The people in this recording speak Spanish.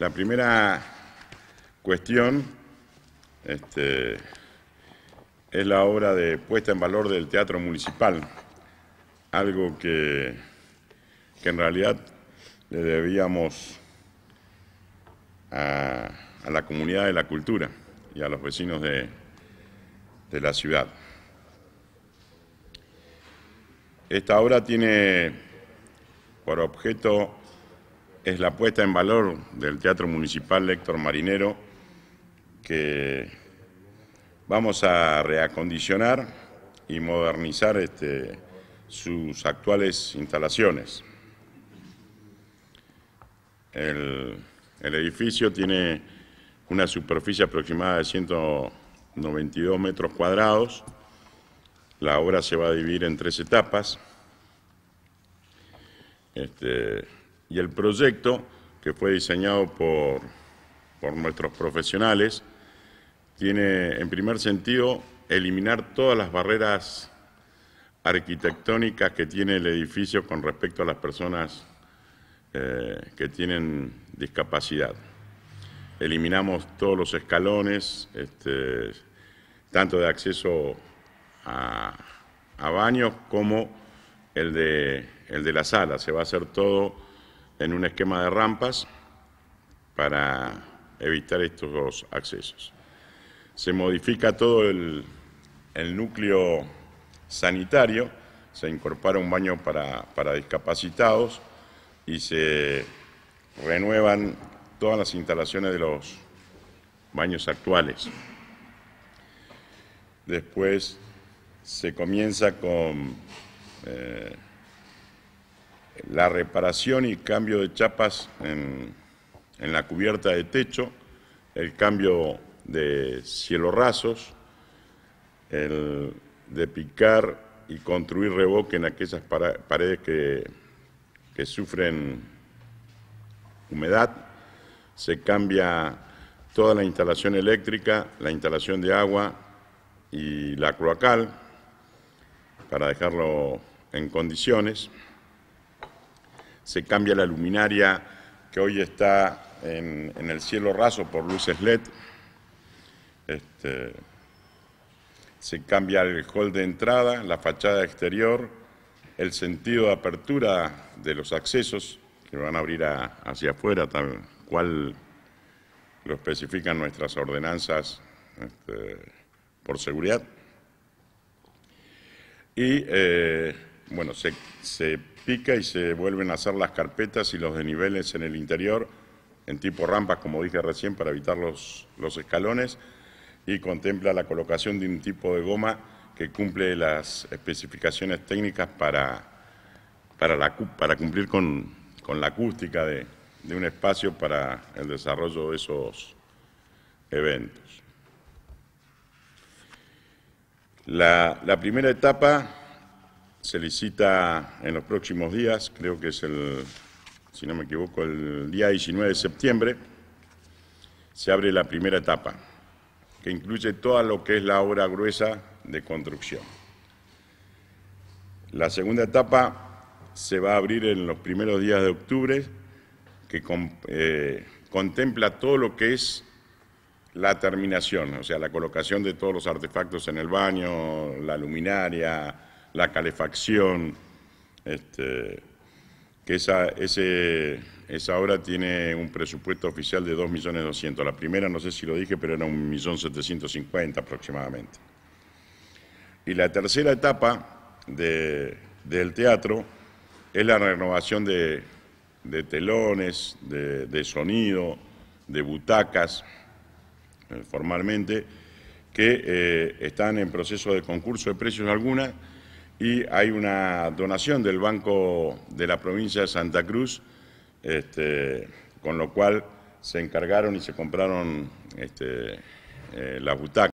La primera cuestión este, es la obra de puesta en valor del teatro municipal, algo que, en realidad le debíamos a, la comunidad de la cultura y a los vecinos de, de la ciudad. Esta obra tiene por objeto es la puesta en valor del Teatro Municipal Héctor Marinero que vamos a reacondicionar y modernizar este, sus actuales instalaciones. El, el edificio tiene una superficie aproximada de 192 metros cuadrados. La obra se va a dividir en tres etapas. Este, y el proyecto, que fue diseñado por, nuestros profesionales, tiene en primer sentido eliminar todas las barreras arquitectónicas que tiene el edificio con respecto a las personas eh, que tienen discapacidad. Eliminamos todos los escalones, este, tanto de acceso a, a, baños como el de, el de la sala. Se va a hacer todo en un esquema de rampas para evitar estos dos accesos. Se modifica todo el, núcleo sanitario, se incorpora un baño para, discapacitados y se renuevan todas las instalaciones de los baños actuales. Después se comienza con eh, la reparación y cambio de chapas en, la cubierta de techo, el cambio de cielorrazos, el de picar y construir revoque en aquellas paredes que, que sufren humedad, se cambia toda la instalación eléctrica, la instalación de agua y la cloacal para dejarlo en condiciones se cambia la luminaria que hoy está en, el cielo raso por luces LED, este, se cambia el hall de entrada, la fachada exterior, el sentido de apertura de los accesos, que van a abrir hacia afuera, tal cual lo especifican nuestras ordenanzas este, por seguridad. Y eh, bueno, se, pica y se vuelven a hacer las carpetas y los desniveles en el interior, en tipo rampas, como dije recién, para evitar los, escalones, y contempla la colocación de un tipo de goma que cumple las especificaciones técnicas para, cumplir con, la acústica de, un espacio para el desarrollo de esos eventos. la, primera etapa se licita en los próximos días, creo que es el, si no me equivoco, el día 19 de septiembre, se abre la primera etapa, que incluye todo lo que es la obra gruesa de construcción. La segunda etapa se va a abrir en los primeros días de octubre, que eh, contempla todo lo que es la terminación, o sea, la colocación de todos los artefactos en el baño, la luminaria, la calefacción, este, que esa, esa obra tiene un presupuesto oficial de 2.200.000. La primera, no sé si lo dije, pero era 1.750.000 aproximadamente. Y la tercera etapa del teatro es la renovación de, telones, de, sonido, de butacas, eh, formalmente, que eh, están en proceso de concurso de precios alguna y hay una donación del Banco de la Provincia de Santa Cruz, este, con lo cual se encargaron y se compraron este, butaca. Eh, las